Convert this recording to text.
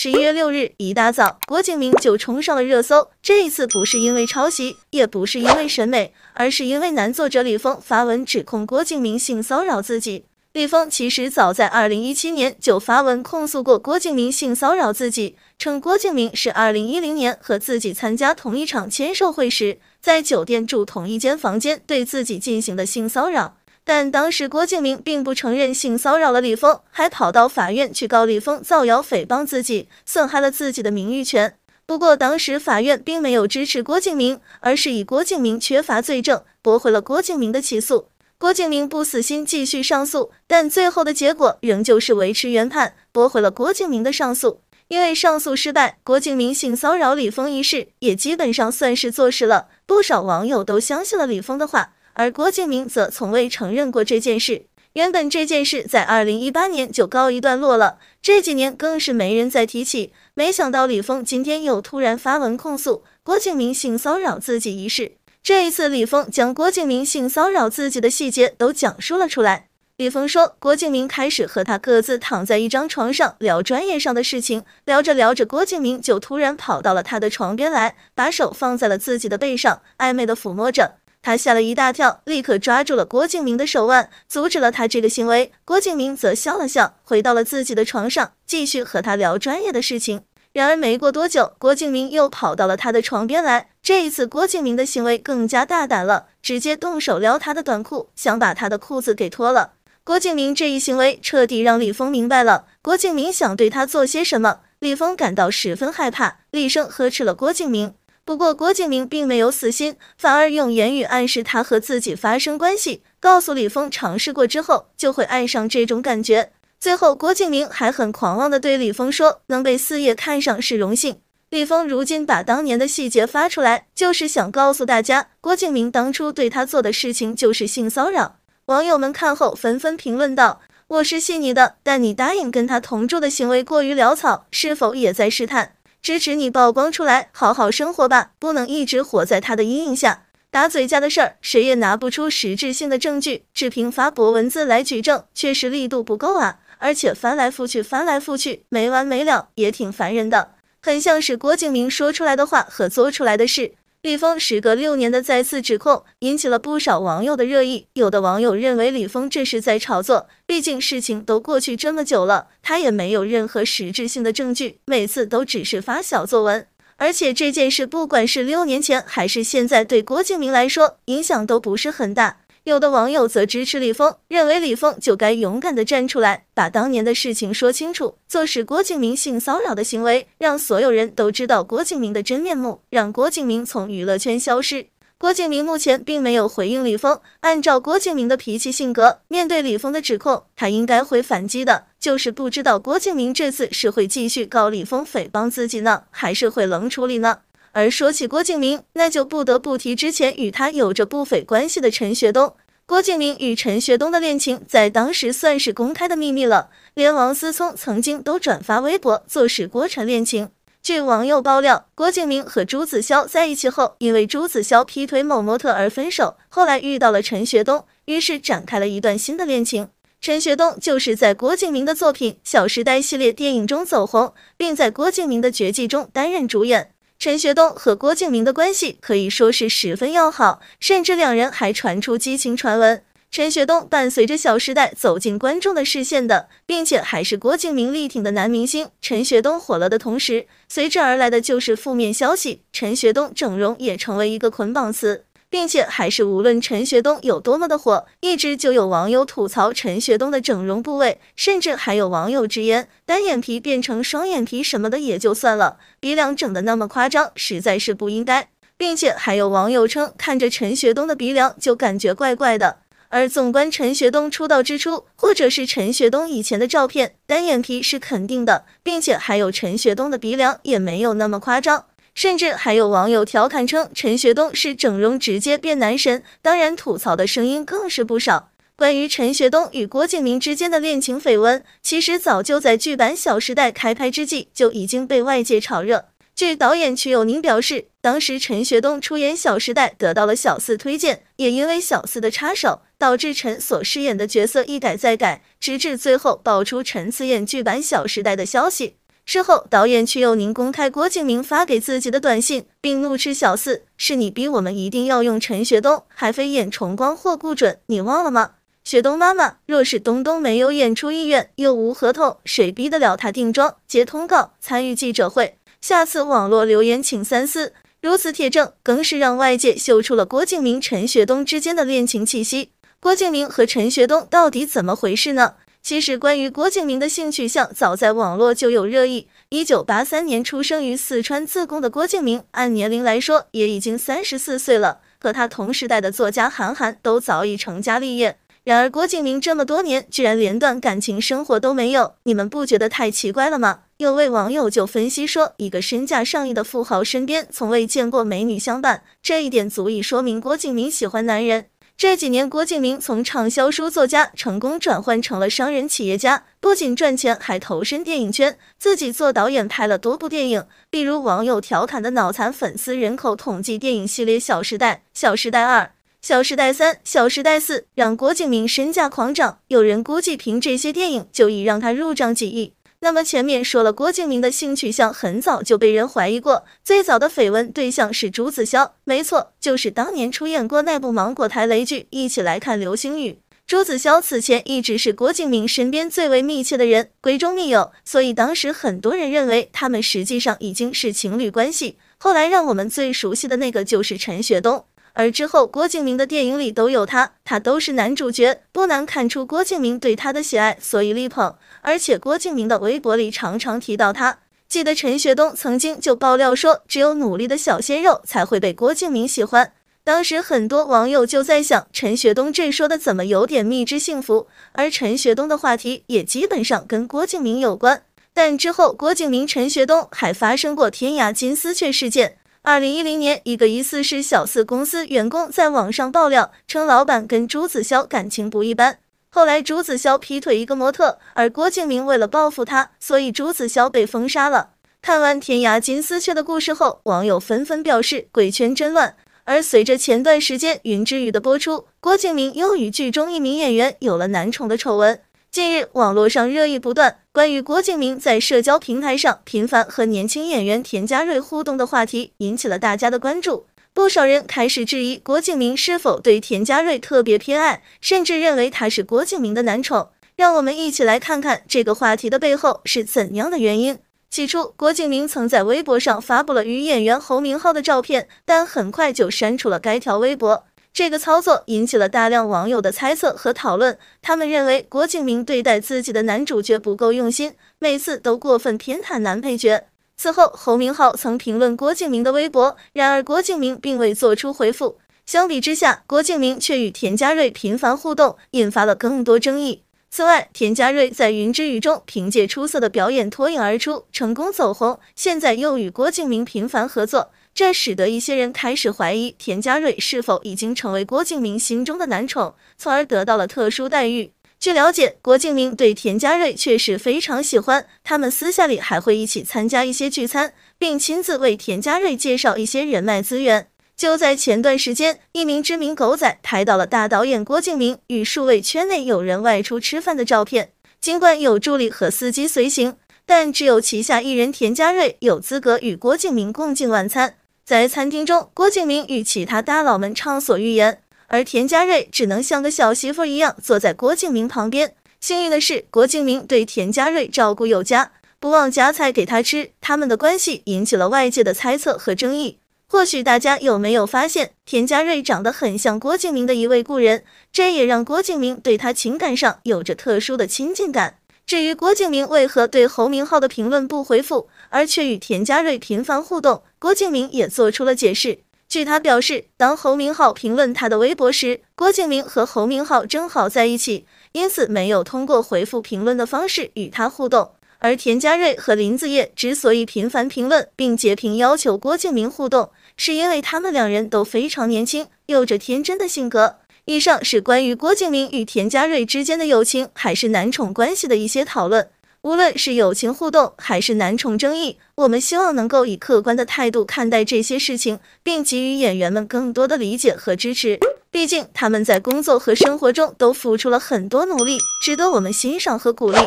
十一月六日一大早，郭敬明就冲上了热搜。这一次不是因为抄袭，也不是因为审美，而是因为男作者李峰发文指控郭敬明性骚扰自己。李峰其实早在二零一七年就发文控诉过郭敬明性骚扰自己，称郭敬明是二零一零年和自己参加同一场签售会时，在酒店住同一间房间，对自己进行的性骚扰。但当时郭敬明并不承认性骚扰了李峰，还跑到法院去告李峰造谣诽谤自己，损害了自己的名誉权。不过当时法院并没有支持郭敬明，而是以郭敬明缺乏罪证驳回了郭敬明的起诉。郭敬明不死心，继续上诉，但最后的结果仍旧是维持原判，驳回了郭敬明的上诉。因为上诉失败，郭敬明性骚扰李峰一事也基本上算是坐实了。不少网友都相信了李峰的话。而郭敬明则从未承认过这件事。原本这件事在二零一八年就告一段落了，这几年更是没人再提起。没想到李峰今天又突然发文控诉郭敬明性骚扰自己一事。这一次，李峰将郭敬明性骚扰自己的细节都讲述了出来。李峰说，郭敬明开始和他各自躺在一张床上聊专业上的事情，聊着聊着，郭敬明就突然跑到了他的床边来，把手放在了自己的背上，暧昧的抚摸着。他吓了一大跳，立刻抓住了郭敬明的手腕，阻止了他这个行为。郭敬明则笑了笑，回到了自己的床上，继续和他聊专业的事情。然而没过多久，郭敬明又跑到了他的床边来。这一次，郭敬明的行为更加大胆了，直接动手撩他的短裤，想把他的裤子给脱了。郭敬明这一行为彻底让李峰明白了郭敬明想对他做些什么。李峰感到十分害怕，厉声呵斥了郭敬明。不过郭敬明并没有死心，反而用言语暗示他和自己发生关系，告诉李峰尝试过之后就会爱上这种感觉。最后郭敬明还很狂妄地对李峰说：“能被四叶看上是荣幸。”李峰如今把当年的细节发出来，就是想告诉大家，郭敬明当初对他做的事情就是性骚扰。网友们看后纷纷评论道：“我是信你的，但你答应跟他同住的行为过于潦草，是否也在试探？”支持你曝光出来，好好生活吧，不能一直活在他的阴影下。打嘴架的事儿，谁也拿不出实质性的证据，只凭发博文字来举证，确实力度不够啊！而且翻来覆去，翻来覆去，没完没了，也挺烦人的，很像是郭敬明说出来的话和做出来的事。李峰时隔六年的再次指控引起了不少网友的热议，有的网友认为李峰这是在炒作，毕竟事情都过去这么久了，他也没有任何实质性的证据，每次都只是发小作文，而且这件事不管是六年前还是现在，对郭敬明来说影响都不是很大。有的网友则支持李峰，认为李峰就该勇敢的站出来，把当年的事情说清楚，坐实郭敬明性骚扰的行为，让所有人都知道郭敬明的真面目，让郭敬明从娱乐圈消失。郭敬明目前并没有回应李峰，按照郭敬明的脾气性格，面对李峰的指控，他应该会反击的，就是不知道郭敬明这次是会继续告李峰诽谤自己呢，还是会冷处理呢？而说起郭敬明，那就不得不提之前与他有着不菲关系的陈学冬。郭敬明与陈学冬的恋情在当时算是公开的秘密了，连王思聪曾经都转发微博坐实郭陈恋情。据网友爆料，郭敬明和朱子骁在一起后，因为朱子骁劈腿某模特而分手，后来遇到了陈学冬，于是展开了一段新的恋情。陈学冬就是在郭敬明的作品《小时代》系列电影中走红，并在郭敬明的《绝技》中担任主演。陈学冬和郭敬明的关系可以说是十分要好，甚至两人还传出激情传闻。陈学冬伴随着《小时代》走进观众的视线的，并且还是郭敬明力挺的男明星。陈学冬火了的同时，随之而来的就是负面消息，陈学冬整容也成为一个捆绑词。并且还是无论陈学冬有多么的火，一直就有网友吐槽陈学冬的整容部位，甚至还有网友直言单眼皮变成双眼皮什么的也就算了，鼻梁整的那么夸张，实在是不应该。并且还有网友称看着陈学冬的鼻梁就感觉怪怪的。而纵观陈学冬出道之初，或者是陈学冬以前的照片，单眼皮是肯定的，并且还有陈学冬的鼻梁也没有那么夸张。甚至还有网友调侃称陈学冬是整容直接变男神，当然吐槽的声音更是不少。关于陈学冬与郭敬明之间的恋情绯闻，其实早就在剧版《小时代》开拍之际就已经被外界炒热。据导演曲友宁表示，当时陈学冬出演《小时代》得到了小四推荐，也因为小四的插手，导致陈所饰演的角色一改再改，直至最后爆出陈辞演剧版《小时代》的消息。事后，导演却又宁公开郭敬明发给自己的短信，并怒斥小四：“是你逼我们一定要用陈学冬，还非演重光或顾准，你忘了吗？”学冬妈妈，若是东东没有演出意愿，又无合同，谁逼得了他定妆、接通告、参与记者会？下次网络留言请三思。如此铁证，更是让外界嗅出了郭敬明、陈学冬之间的恋情气息。郭敬明和陈学冬到底怎么回事呢？其实，关于郭敬明的性取向，早在网络就有热议。一九八三年出生于四川自贡的郭敬明，按年龄来说也已经三十四岁了。和他同时代的作家韩寒都早已成家立业，然而郭敬明这么多年居然连段感情生活都没有，你们不觉得太奇怪了吗？有位网友就分析说，一个身价上亿的富豪身边从未见过美女相伴，这一点足以说明郭敬明喜欢男人。这几年，郭敬明从畅销书作家成功转换成了商人企业家，不仅赚钱，还投身电影圈，自己做导演，拍了多部电影，比如网友调侃的“脑残粉丝人口统计”电影系列《小时代》《小时代二》《小时代三》《小时代四》，让郭敬明身价狂涨。有人估计，凭这些电影就已让他入账几亿。那么前面说了，郭敬明的性取向很早就被人怀疑过，最早的绯闻对象是朱子骁，没错，就是当年出演过那部芒果台雷剧《一起来看流星雨》。朱子骁此前一直是郭敬明身边最为密切的人，闺中密友，所以当时很多人认为他们实际上已经是情侣关系。后来让我们最熟悉的那个就是陈学冬。而之后，郭敬明的电影里都有他，他都是男主角，不难看出郭敬明对他的喜爱，所以力捧。而且郭敬明的微博里常常提到他。记得陈学冬曾经就爆料说，只有努力的小鲜肉才会被郭敬明喜欢。当时很多网友就在想，陈学冬这说的怎么有点蜜汁幸福？而陈学冬的话题也基本上跟郭敬明有关。但之后，郭敬明、陈学冬还发生过天涯金丝雀事件。二零一零年，一个疑似是小四公司员工在网上爆料称，老板跟朱子骁感情不一般。后来，朱子骁劈腿一个模特，而郭敬明为了报复他，所以朱子骁被封杀了。看完《天涯金丝雀》的故事后，网友纷纷表示“鬼圈真乱”。而随着前段时间《云之羽》的播出，郭敬明又与剧中一名演员有了男宠的丑闻。近日，网络上热议不断，关于郭敬明在社交平台上频繁和年轻演员田嘉瑞互动的话题引起了大家的关注。不少人开始质疑郭敬明是否对田嘉瑞特别偏爱，甚至认为他是郭敬明的男宠。让我们一起来看看这个话题的背后是怎样的原因。起初，郭敬明曾在微博上发布了女演员侯明昊的照片，但很快就删除了该条微博。这个操作引起了大量网友的猜测和讨论，他们认为郭敬明对待自己的男主角不够用心，每次都过分偏袒男配角。此后，侯明昊曾评论郭敬明的微博，然而郭敬明并未做出回复。相比之下，郭敬明却与田嘉瑞频繁互动，引发了更多争议。此外，田嘉瑞在《云之羽》中凭借出色的表演脱颖而出，成功走红，现在又与郭敬明频繁合作。这使得一些人开始怀疑田嘉瑞是否已经成为郭敬明心中的男宠，从而得到了特殊待遇。据了解，郭敬明对田嘉瑞确实非常喜欢，他们私下里还会一起参加一些聚餐，并亲自为田嘉瑞介绍一些人脉资源。就在前段时间，一名知名狗仔拍到了大导演郭敬明与数位圈内友人外出吃饭的照片。尽管有助理和司机随行，但只有旗下艺人田嘉瑞有资格与郭敬明共进晚餐。在餐厅中，郭敬明与其他大佬们畅所欲言，而田嘉瑞只能像个小媳妇一样坐在郭敬明旁边。幸运的是，郭敬明对田嘉瑞照顾有加，不忘夹菜给他吃。他们的关系引起了外界的猜测和争议。或许大家有没有发现，田嘉瑞长得很像郭敬明的一位故人，这也让郭敬明对他情感上有着特殊的亲近感。至于郭敬明为何对侯明昊的评论不回复，而却与田嘉瑞频繁互动，郭敬明也做出了解释。据他表示，当侯明昊评论他的微博时，郭敬明和侯明昊正好在一起，因此没有通过回复评论的方式与他互动。而田嘉瑞和林子叶之所以频繁评论并截屏要求郭敬明互动，是因为他们两人都非常年轻，有着天真的性格。以上是关于郭敬明与田嘉瑞之间的友情还是男宠关系的一些讨论。无论是友情互动还是男宠争议，我们希望能够以客观的态度看待这些事情，并给予演员们更多的理解和支持。毕竟他们在工作和生活中都付出了很多努力，值得我们欣赏和鼓励。